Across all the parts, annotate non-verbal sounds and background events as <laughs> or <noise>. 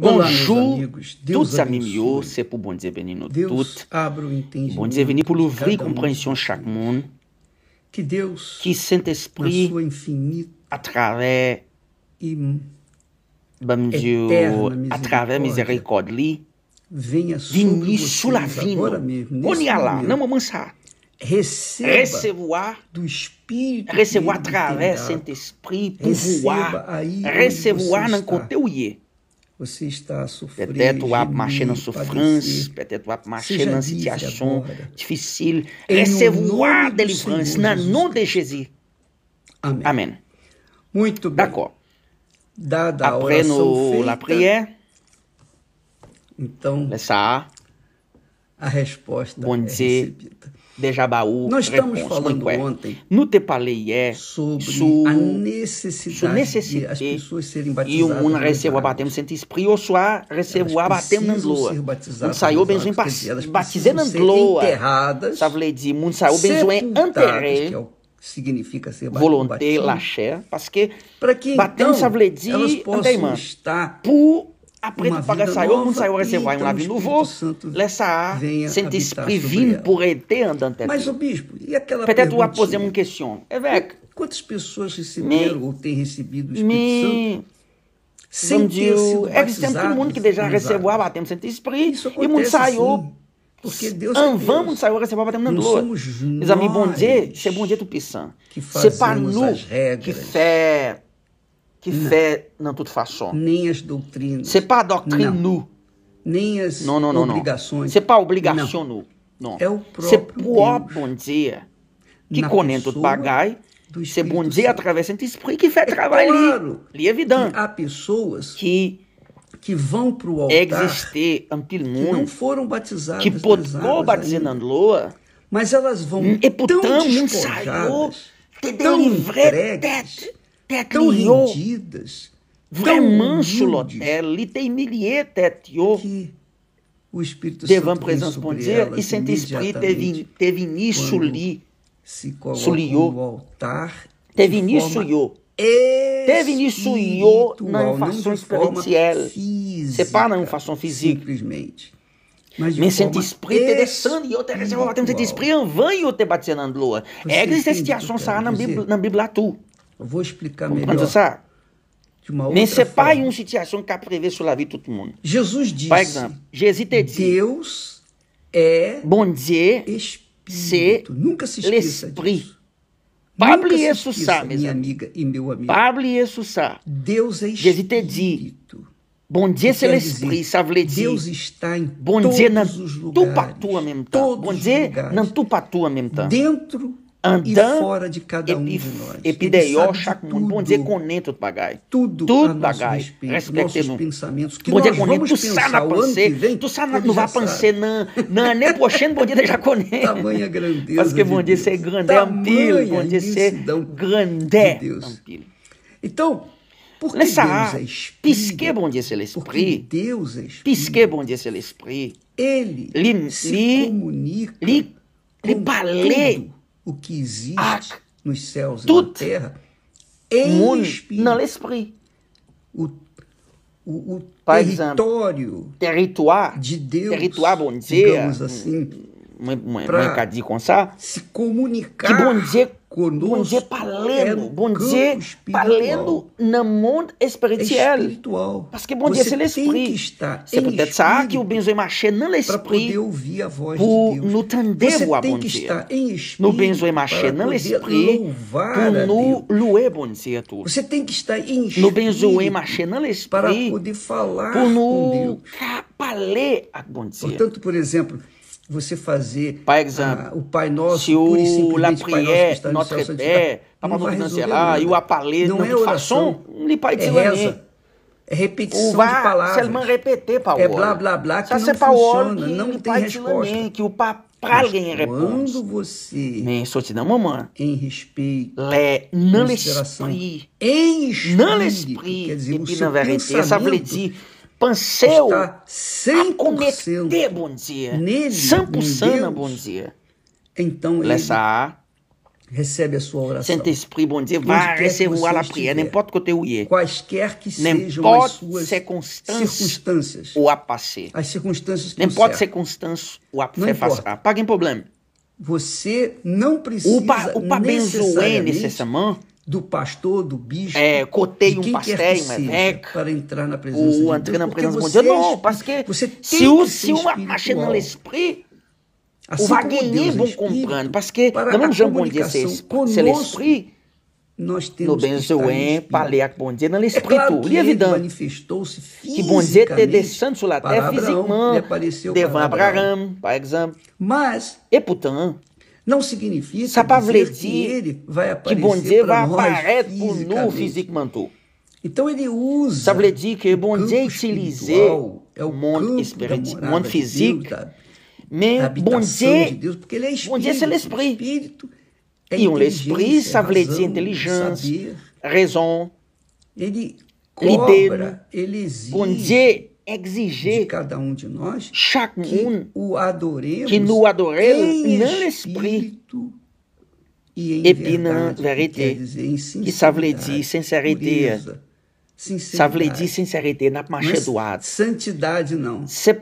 Bonjour, tous amis mieux, c'est pour bon Dieu bénir nous tous. Bon Dieu bénir pour l'ouvrir compréhension chaque monde. Que Deus, que Saint-Esprit, à travers, bon Dieu, à travers miséricorde, venha sobre sous la vie, on y a là, não maman ça. recevoir do Espírito, recevoir através Saint-Esprit, pouvoir, recevoir não conteu você está sofrendo. Peut-être ou marcher dans souffrance, peut-être ou marcher dans situation difficile. nome de Jesus. Amém. Amém. Muito bem. D'accord. Dada a Après oração feita, la prière, então, a resposta é recebida de Nós estamos Repons, falando Mangué. ontem no Tepaleié sobre sous, a necessidade, necessité, de as pessoas serem batizadas. E o mundo recebeu batendo sem esprit, ou sua recebeu batendo na loa. Não saiu bem benzem batizando na loa. Enterradas. Savledi, mundo saiu bem benzem é enterré. Significa ser batizado Volonté, laché, porque para que então, savledi, elas possam estar por Aprende para saiu, não saiu, você vai, um navio novo, lessa sentir privim por ter andante. Mas o bispo, e aquela Peut-être vous poser um question. Évêque. Quantas pessoas receberam ou têm recebido o Espírito me, Santo? Sem ter sido é que sempre todo mundo que já recebeu, batemos sente Espírito, e muito saiu. Porque Deus é Deus. vamos sair agora, você vai bater na dor. Meus bom dia, você é bom dia do Pissan. Que fazemos as regras. Que fé que não. fé não tudo só. Nem as doutrinas. você pas doctrine não. Nem as não, não, não, obrigações. você C'est pas não. Não. É o próprio você pour bon dia. Que conem pagai. Você C'est bon dia através de isso esprit que faz é trabalho claro ali. evidente. É há pessoas que que vão para o altar. existir antil Que não foram batizadas. Que podou batizando na lua. Mas elas vão e tão despojadas, tão entregues, tão criou, rendidas, Vremanso Lotelli, é, tem Milieta Etio. O Espírito Santo, Presence Pondia e Santo Espírito teve, teve início ali. Se coloca no altar. Teve início eu. Teve início eu na infação experiencial. Separa na infação física. Simplesmente. Mas Men Saint-Esprit te descende e eu te reservo até Saint-Esprit en vain eu te batizando na lua. É que existe ação sará na Bíblia tu. Vou explicar melhor. Sa, de uma outra separe forma. uma situação que prevê sobre a vida de todo mundo. Jesus disse. Por exemplo, Jesus te disse, Deus é bom dia, espírito. Nunca se esqueça l'esprit. disso. Pas oublier isso, minha amis. amiga e meu amigo. Pas e isso, Deus é espírito. Jesus te c'est Bom dia veut dire. Deus está em bom todos dia, os lugares. Tu para tu mesmo tempo. Tá. Bom dia, não tu para tu mesmo tempo. Dentro Andam, e fora de cada um de nós. Epideió, chacun, bom dizer conento, pagai. Tudo, tudo pagai. Respeitemos. pensamentos que bom dizer conento, tu sa na pancê, tu sabe não vai pancê, não. Não, nem poxendo, bom dia, deixa conento. <laughs> Tamanha grandeza Mas que bom dia, é ser grande é ampilo, bom dia, ser é grande Então, porque Nessa Deus é espírito. Pisque, bom dia, Celeste. Deus é espírito. Pisque, bom dia, Ele li, se li, comunica. Li, li, o que existe nos céus e na terra em espírito. O, o, o território exemple, de Deus, territoire, bon digamos assim, hum, hum, hum, para se comunicar que bon Dieu Conosco bom dia palendo, é bom dia palendo no mundo espiritual. espiritual. Parce que bom dia c'est l'esprit. C'est que o Benzema Maché não l'esprit. Para ouvir a voz de Deus. no tender o bom dia. No Benzema Maché não l'esprit. Por no louer bom dia Você tem que estar em espírito. No Benzema Maché não l'esprit. Para poder falar com Deus. Palê a bom Portanto, por exemplo, você fazer Par exemple, o Pai Nosso, se pura e simplesmente Pai Nosso que está no céu, tá não vai resolver E o apalé, não é oração, é reza, é repetição de palavras. Repetir, é blá, blá, blá, que não funciona, não tem resposta. Que o Pralguem repõe. É quando você. Nem sortidão, mamãe. Em respeito. Le, não l'esprit. Em espírito. Não Quer dizer, e o seu pensamento Panseu acometê, bom dia. Nele, Sampusana, bom dia. Então Lessa recebe a sua oração. Saint-Esprit, bom dia, vai receber a prière, n'importe côté où est. Quaisquer que sejam as suas circunstâncias. Ou a passé. As circunstâncias que importa circunstância ou a faire face. Pas problema. Você não precisa o pa, o pa necessariamente do pastor, do bispo. É, cotei um pastel, é Para entrar na presença ou de entrar na presença mundial. Não, é porque você tem se, que se uma machine dans l'esprit, assim o vaguinho vão comprando. Porque para não vamos dizer se l'esprit. É nós temos no benzoem, palé, bom dia, espírito, evidente. manifestou-se Que bom dia te descendo Santos la terre physiquement. Devant Abraham, por exemplo. Mas. E portanto. Não significa dizer que ele vai aparecer que bom dia vai aparecer no physique manteau. Então ele usa. Ça veut dire que bon Dieu é o mundo espiritual, mundo físico. mas bon Dieu, de Deus, porque ele é, é espírito. Bon c'est l'esprit. Espírito é e um espírito ça veut inteligência, é razão. Ele cobra, ele exige exigir de cada um de nós chacun, que o adoremos que no adoremos em espírito e em verdade, e que sinceridade, veut em sinceridade, Ça veut dire n'a pas doado. Santidade não. C'est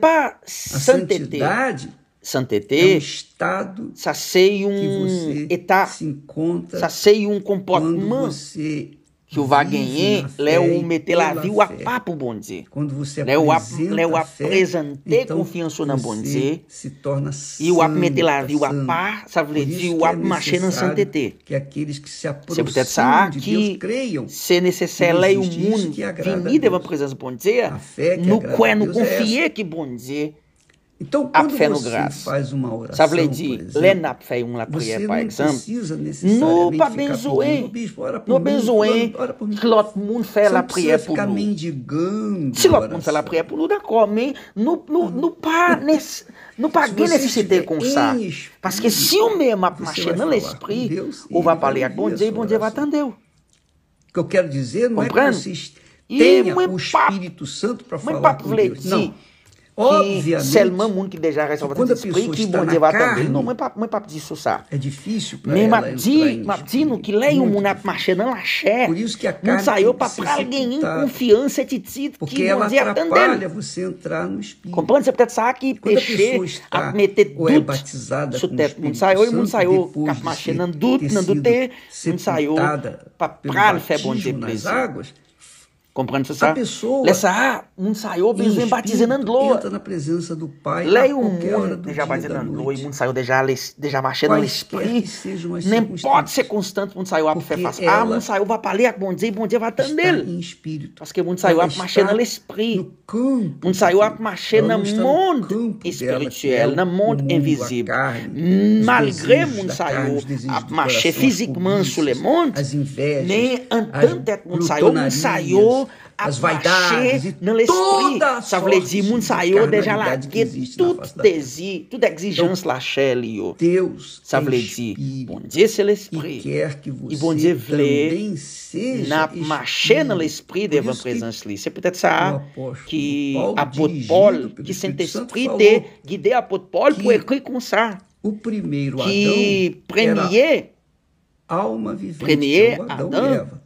Santidade é um estado sacei um que você etá, se encontra sacei um comportamento você que o Vaguenhé é o viu a papo bom dizer. Quando você leu apresenta leu apresentei então confiança na bom dizer. Se torna e o lá viu a pá, sabe o é ap na santete Que aqueles que se aproximam de Deus creiam. Se necessário é o mundo vinida a presença bom dizer. No que no é é confier que bom dizer. Então, quando você faz uma oração, Ça veut dire, exemplo, una prière, par exemple, nous pas besoin, nous besoin que l'autre monde fasse la prière pour nous. Si l'autre monde fait la prière pour nous, d'accord, mais nous, nous, ah. nous pas, <laughs> nous pas gain nécessité comme ça. Parce que si on met ma marcher dans l'esprit, on va parler à bon Dieu, et bon Dieu va O que eu quero dizer não é que você tenha o Espírito Santo para falar com Deus. Não. Obviamente. Selman mundo que déjà ressalva quando a pessoa que bom dia também. Não, mas é papo, mas é papo disso ça. É difícil para ela. matino é que lei o mundo marchando na Por isso que a carne saiu para alguém ganhar confiança de ti que ela atrapalha você entrar no espírito. Compreende? Você pode sair que peixe a meter tudo. é batizada com o Espírito Santo. saiu, não saiu marchando tudo, não tudo, não saiu para para é nas águas Comprando essa A pessoa. Lessa um saiu bem batizando loa. Entra na presença do Pai. Leio um já batizando loa e um saiu já já marchando no espírito. Nem pode ser constante um saiu para faz. Ah, um saiu vai para ler bom dia bom dia vai ele Em espírito. Mas que um saiu para marchando no espírito. um saiu para marchando no mundo espiritual, é no mundo invisível. Malgré hum, um saiu a marcher physiquement sur le monde, nem en um saiu, um saiu as vaidades e tipo toda sorte de carnalidade que tudo desi, tudo é exigência então, la chair Deus ça veut bom bon Dieu c'est quer que você e bom dia também na machena dans l'esprit de votre presença li. você pode saber que a potpol que Saint-Esprit de guider apôtre Paul pour écrire comme ça. O primeiro Adão que premier alma vivente, premier Adão, Adão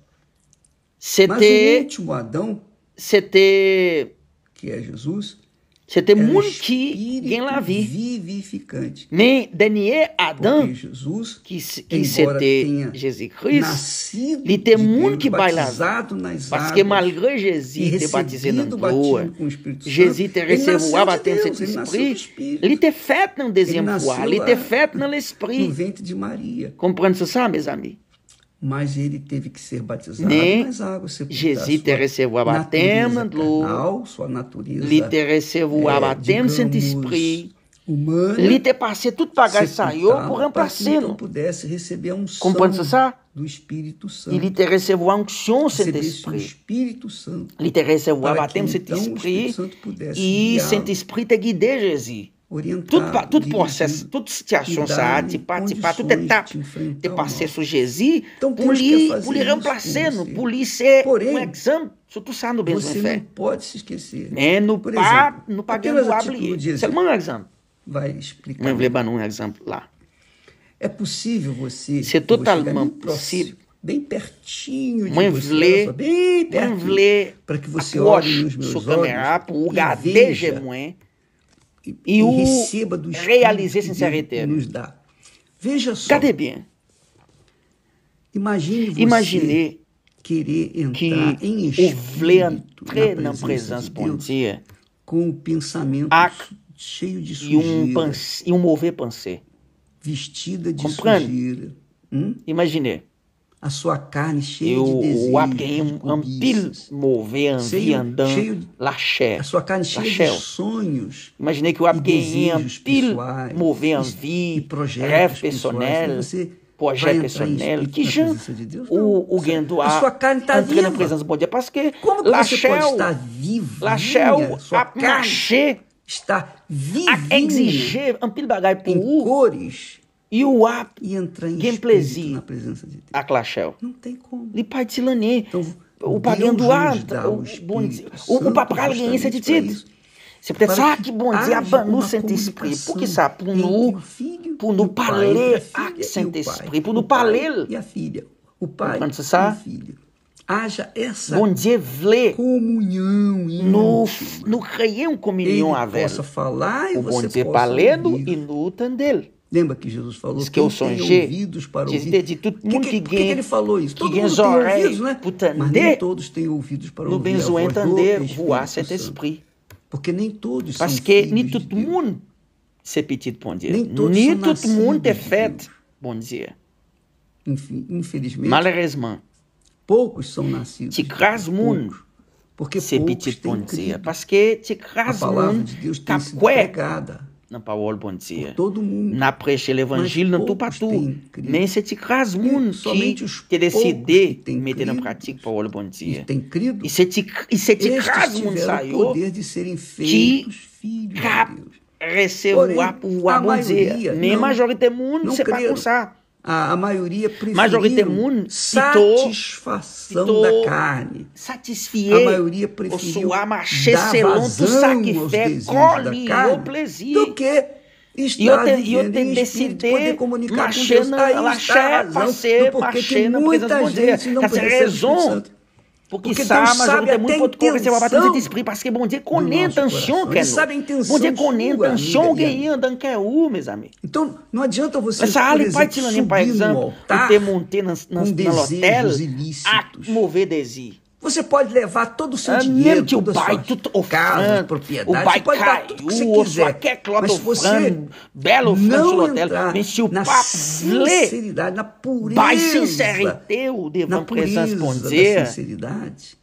você ter. o último Adão. Você ter. Que é Jesus. Você ter é muito quem lá vi. Vivificante. Nem Daniel Adão. Jesus. Que você ter Jesus Cristo. Nascido. Ele ter que bailado. Mas que malgré Jesus ter batizado na rua. Jesus ter recebido a batença de Espírito. Ele ter feito no desenho Ele ter feito no Espírito. No ventre de Maria. Compreende isso, sabe, meus amigos? mas ele teve que ser batizado né? nas águas Jesus te recebeu a carnal, sua natureza. Ele te recebeu é, a Saint-Esprit. Humana. Ele te passé tudo para saiu pour remplacer nous. pudesse receber a unção. Compreende Do Espírito Santo. E Ele te recebeu a unção Saint-Esprit. Espírito Santo. Ele te recebeu a baptême Saint-Esprit. E Saint-Esprit te é guidou, Jesus orientar. Tudo, tudo processo, tudo situação saate, participar, tudo etapa ter passar sujeito, então, é poli, é poli reemplacendo, ser é Porém, um exame. Se tu sabe no Você não pode se esquecer. É no Por pa, exemplo, no pagamento do abre. Você manda um exemplo. Vai explicar. Não lembra um exemplo lá. É possível você. Ser totalmente tá possível. próximo, bem pertinho de Manvle, você, vlê, bem pertinho, para que você olhe nos meus olhos ah, e veja, e, e o receba do realize sinceramente. nos dá. Veja só. Cadê bem? Imagine você querer entrar que em espírito na na presença de Deus, dia, com o pensamento cheio de sujeira. E um, panse, e um mover pensar. Vestida de sujeira. Hum? Imaginei a sua carne cheia eu, de desejos. O cheio, andam, cheio de, laxé, a sua carne cheia laxel. de sonhos. Imaginei que o ampil mover andar, e projetos pessoais, né? você projet que qui gens ou ou gain A. sua carne tá viva na presença bom dia parce que como la você pode estar vivo la a marcher está viva. a exigir, ampil pil por cores e o app e entrar em gameplay na presença de Deus. A Clashel. Não tem como. Lipatilani. Então, o do ata, o bonzi, o papalguense de tido. Se pensar que bonzi abanu sente esprit, porque sa no punu parler ac sente esprit, no parler e a filha, o tá pai e o filho. Haja essa comunhão No, no reião comunhão a Ele possa falar e você possa O bonzi palendo e no tandele. Lembra que Jesus falou que eu tem ouvidos para ouvir? Diz de tudo, que, que, que ele falou isso? Todo mundo tem ouvidos, né? Mas nem todos têm ouvidos para ouvir. No benzo entender, voar cet esprit. Porque nem todos Parce são que nem todo mundo c'est petit bon Dieu. Nem, todos nem todo mundo é feito bom dia. Enfim, infelizmente. Malheureusement. Poucos são nascidos. De cras mundo. Porque poucos têm crido. Parce que de cras mundo. A palavra de Deus tem tá sido pregada na parole bon dia. Por todo mundo. Na prêche não tu para tu. Nem se te cras é, mundo somente que decide meter na prática para o bon E se te e se te cras mundo saiu. Poder de serem feitos filhos. Recebo a por bon dia. Nem majoritário mundo se para cursar a, a maioria preferiu satisfação citou, da carne. Satisfiei. A maioria preferiu dar vazão aos desejos da carne do que estar eu te, vivendo eu te em espírito, poder comunicar com Deus. Aí está a razão do porquê que muita gente não percebe o Espírito Santo. Porque, Porque Deus ah, sabe até a intenção. Você sabe a intenção Bom dia conenta, anchon andando que é u, meus amigos. Então, não adianta você, Essa por exemplo, subir no altar ter monte nas, nas, com desejos A mover desir. Você pode levar todo o seu é dinheiro, que o pai, sua tudo, casa, o propriedade, o pai pode caiu, dar tudo que você quiser. Quer mas você fran, belo não entrar na sinceridade, na pureza, vai sinceriteu, na pureza da sinceridade,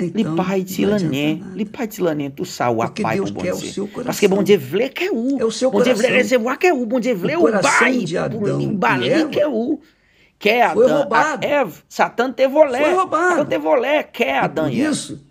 então, Lipai de Ilané, Lipai de Ilané, tu saúde a pai com bom dia. Parce que bom dia vler que é o. É o seu bom coração. Bom dia vler recebo que é o, bom dia vler o pai. O coração de Adão e Eva quer Adão. Foi roubado. A Eva, é, Satã teve olé. Foi roubado. Satã teve olé, quer Adão e Isso.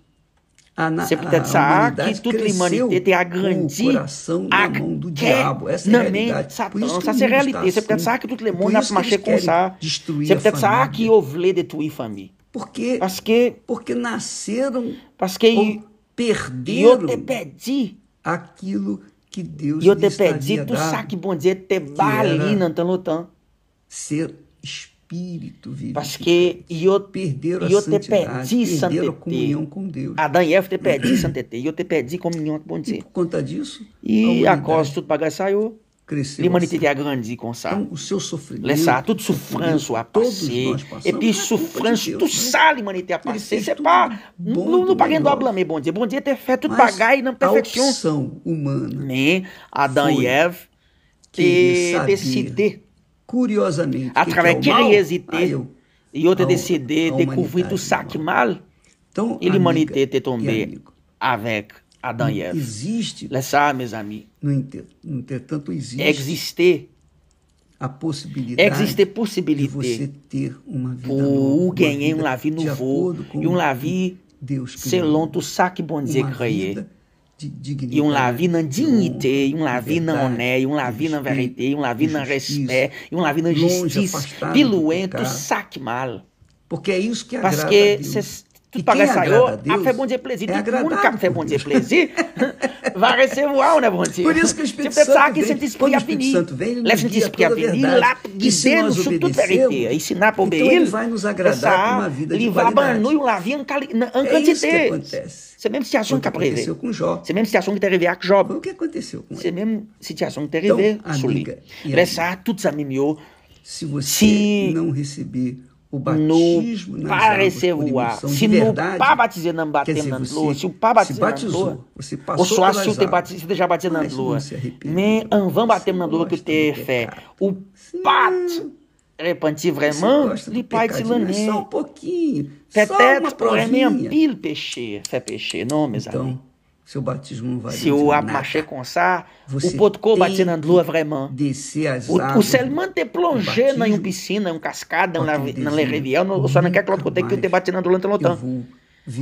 A, na, Você pode que tudo é humanidade tem a grande coração na mão do diabo. Essa é a realidade. Satã, essa é a realidade. Você pode que tudo le monde n'a pas marché comme Você pode pensar que houve de tua família. Porque, porque, porque nasceram porque ou perderam pedi, aquilo que Deus lhes dado. Eu te pedi, tu sabe que bom dia, é te balina, então, ser espiritual espírito vivifica. eu perderam eu te santidade, pedi, perderam a comunhão com Deus. Adão e Eva te pedi santete, eu te pedi comunhão com Deus. E por conta disso, e a, costa tudo pagar saiu. Cresceu. L'humanité assim. grandi com ça. Então, o seu sofrimento. Laissar toute souffrance a passé. Et sofrimento souffrance, de Deus, tout né? a passé. C'est pas não, não paguei do blâmer bom dia. Bom dia é ter feito tudo pagar e não ter feito. A opção humana. Nem né? Adão e Eva que decidir curiosamente. Através que é curiosité ah, e outra décider de couvrir tout ça mal, então, ele manite était tombée avec Adam e Eva. Existe. Laissez, mes amis. No entretanto, existe. Exister. A possibilidade. Existe possibilidade. De você ter uma vida Ou ganhar um lavi novo e um lavi Deus selon tout ça qui bon Dieu dignidade. E um lavina dignité, e um lavina honé, e um lavina verité, e um lavina respeito, e um lavina justiça, diluento, saque mal. Porque é isso que agrada Porque a Deus que paga saiu, a fé bom dia plesir, é única fé bom dia plesir, <laughs> vai receber o né, bom dia? Por isso que o Espírito é Santo vem, quando o Espírito Santo a ele nos diz que a é verdade, lá, e se nós é obedecemos, ensinar para então ele vai nos agradar com uma vida de qualidade. É isso que acontece. Você mesmo se achou que aconteceu com Jó. Você mesmo se achou que teve a que Jó. O que aconteceu com ele? Você mesmo se achou que teve a teria rever, Suli. Lessa, tudo se amimiou. Se você não receber o batismo é no nas águas ar se verdade, no pá batizar não bater na lua, se o pá batizou na lua, você passou ou só se o te batiz, se já bater na lua, nem anvão bater na lua que ter fé, o pat repantir vraiment, lhe pai de é lané, só um pouquinho, só être pour un pile não, mes amigos seu batismo não varia. Se o marcher comme o vous pouvez pas battre dans vraiment. Descer as o, águas. O seulement te plonger uma piscina, em uma cascada, na, na rivière, só então não quer que eu côté tá. que te bater na longtemps longtemps.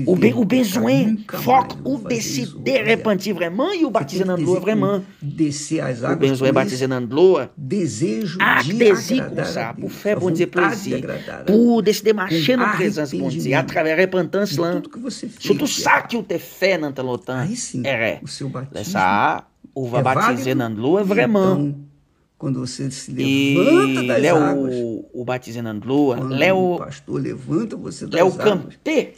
O, Be, o Bezoin, foco, o decider repantivremã e o batizanandloa vremã. Descer as águas. O Bezoin é batizanandloa. Desejo ah, de agradar. Por fé bon Dieu plaisir. Por décider marcher na presença bon Dieu. Através da lã. Surtout ça que o te fé nantalotan. Aí sim, é. o seu batismo. É o vremã então, quando você se levanta e das águas. O, o batizando lua, Léo, o pastor levanta você das Léo águas. Léo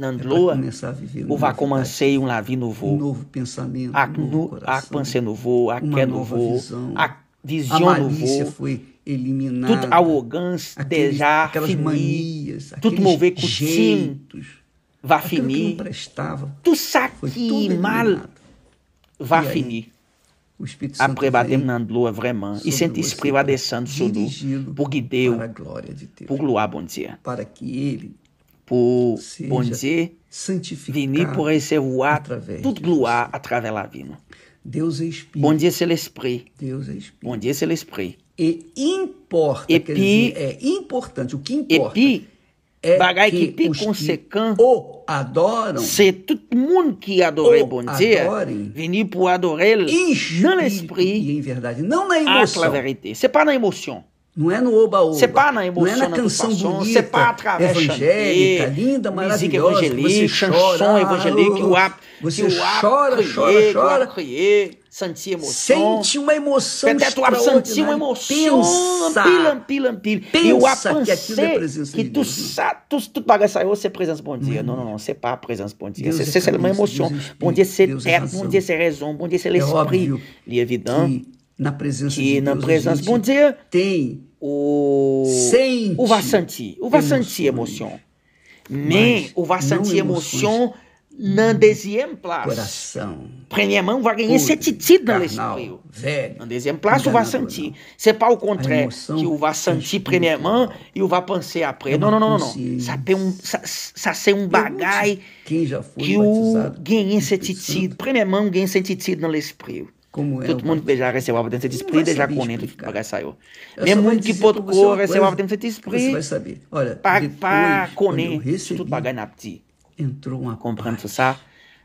Nandloa, é o vacomancei um Lavi no voo. Um novo pensamento, a, um novo no, a Pansê no voo, a Qué no voo, visão. a Vision no voo. foi eliminada. Tudo arrogância, aqueles, dejar, aquelas finir, manias, tudo mover com jeitos, vá finir. prestava. Tu saqui mal, vá finir. O Espírito Santo aprebatem na lua e sente se prevadecendo sobre por Deus, para a glória de Deus, por gloire bon Dieu. Para que ele pour, bon Dieu, venir pour recevoir toute gloire à travers la vie. Deus é espírito. Bom dia, Celesprit. Deus é espírito. Bom dia, l'esprit. E importa, dizer, é importante, o que importa é bagai que, que os que o adoram, se todo mundo que adorei bom dia, venir pour adorer, não l'esprit, é e em verdade, não é na emoção. À c'est pas na emoção. Não é no oba-oba. Sepá na emoção, não é na canção na bonita, sepá através evangélica, xandê, linda, maravilhosa, evangélica, você chora. Chanson evangélica, que o ap, você que o ap, chora, criê, chora, chora, chora. Santi emoção. Sente uma emoção Peteto, Santi uma emoção. Pensa. Ampila, ampila, ampila. Pensa e o apancê, que aquilo é presença que de Deus. Que tu, sa, tu, tu bagaçaiou, você presença, bom dia. Hum. Não, não, não, você pá, presença, é bom dia. Você é uma emoção. Bom dia, você terno, bom dia, você razão. bom dia, você l'esprit. Lia vidão. na presença de Deus. E na presença, bom dia. Tem o Sente. o Vassanti, o Vassanti emoção. Mais o Vassanti emoção n'en deuxième place. Coração. Premièrement, on va gagner sete titres dans l'esprit. En deuxième place, o Vassanti. sentir. C'est pas au contraire que o Vassanti sentir premièrement e o va penser après. Não, não, não, não. Ça tem um, ça, ça c'est um bagay que o ganhei sete títulos Premièrement, on ganha sete titres dans l'esprit. Como é? Todo mundo que já recebeu a patente de spray já conento de pagar saiu. Mesmo é mundo é que potou recebeu a patente de spray. Você vai saber. Olha, para coné, tudo pagar na pti. Entrou uma comprando sabe?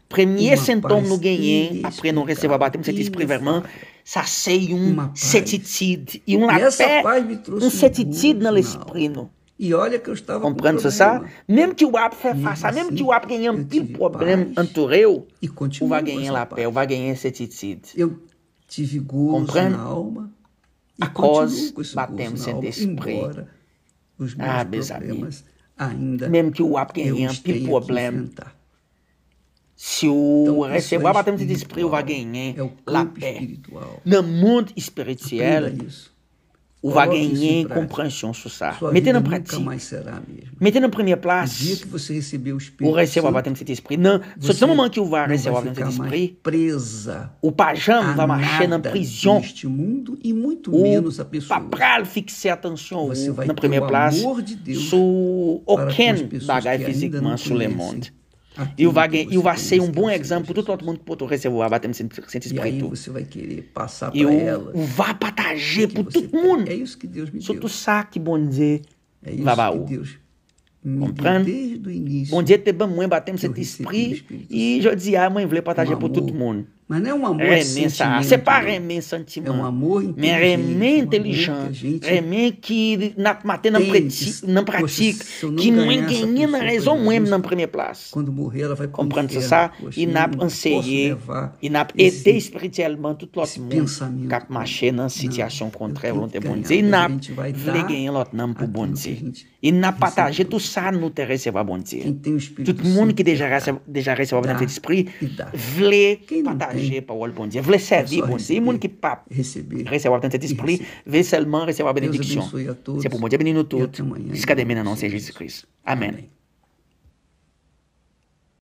Premier sintôme nous ganhei après não recebeu a patente de spray vraiment, ça c'est um certitude e um lapé, um certitude na l'esprit nous. E olha que eu estava comprando, você sabe? Mesmo que o Ap é faça, mesmo que assim, o Ap ganhe um problema, antureu, e o vai ganhar lá pé, o vai ganhar ser Eu tive gozo na alma e a continuo com esse batemos gozo na alma, embora os meus ah, problemas ainda mesmo que o Ap ganhe um problema. Se o então, receber, é batemos esse despreu, vai ganhar é lá pé. No mundo espiritual, o vai ganhar, compreensão, compréhension sur Nunca mais será mesmo. Mettez place. O dia que você recebeu o Espírito ou Espírito. Não, só tem uma momento que vai receber Espírito. Presa o pajama vai marcher na prisão. Neste mundo e muito o menos a pessoa. Papral fixer atenção na primeira place. De Deus sur aucun bagage physiquement sur le e o Wagner, e o Vassei é um bom exemplo para todo mundo. Pô, tô recebendo o Vá batendo 150 E aí você vai querer passar para ela. O Vá Patagê, por todo mundo. É isso que Deus me deu. só Soto saque, bom dizer. É isso que Deus Comprando? Desde o início. Bom dia, te bem, mãe, batemos esse esprit. E já dizia, ah, mãe, vou ler patagé para todo mundo. Mas não é um amor remensa, é ah, Você para remensa antimã. É, é um amor inteligente. É Remen inteligente. Remen que na matéria não, prati, não pratica. que não ninguém na razão um é na primeira place. Quando morrer ela vai Comprando isso ça, e na anseie, e na ete espirituellement tout l'autre monde. Cap marcher na situação contrária onde é bom dizer. E na vle ganhar l'autre não pro bom dizer. E na partager tout sabe no te receber bom dizer. Todo mundo que déjà recebeu o Espírito, vê partager Vle serbi bon se bon Y moun ki pap Vle selman resewa benediksyon Se pou moun diye benin nou tout Skade men anonsye Jesus Christ Amen